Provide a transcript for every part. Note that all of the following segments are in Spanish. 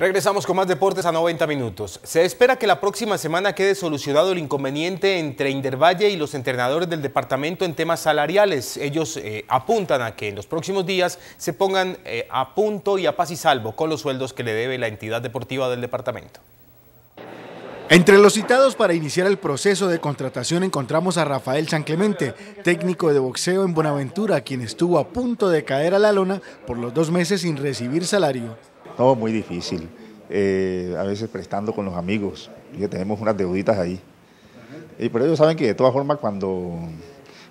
Regresamos con más deportes a 90 minutos. Se espera que la próxima semana quede solucionado el inconveniente entre Indervalle y los entrenadores del departamento en temas salariales. Ellos eh, apuntan a que en los próximos días se pongan eh, a punto y a paz y salvo con los sueldos que le debe la entidad deportiva del departamento. Entre los citados para iniciar el proceso de contratación encontramos a Rafael San Clemente, técnico de boxeo en Buenaventura, quien estuvo a punto de caer a la lona por los dos meses sin recibir salario. No, muy difícil. Eh, a veces prestando con los amigos, que tenemos unas deuditas ahí. Y por ellos saben que de todas formas cuando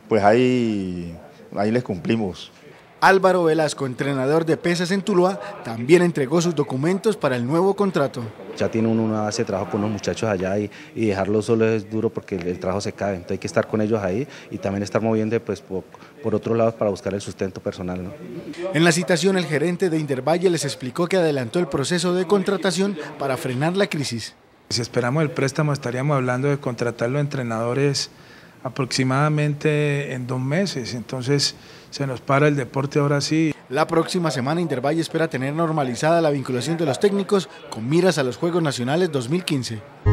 pues ahí, ahí les cumplimos. Álvaro Velasco, entrenador de pesas en Tuluá, también entregó sus documentos para el nuevo contrato. Ya tiene uno una de trabajo con los muchachos allá y, dejarlo solo es duro porque el, trabajo se cae, entonces hay que estar con ellos ahí y también estar moviendo pues, por, otros lados para buscar el sustento personal. ¿no? En la citación el gerente de Intervalle les explicó que adelantó el proceso de contratación para frenar la crisis. Si esperamos el préstamo estaríamos hablando de contratar los entrenadores aproximadamente en dos meses. Entonces se nos para el deporte ahora sí. La próxima semana Intervalle espera tener normalizada la vinculación de los técnicos con miras a los Juegos Nacionales 2015.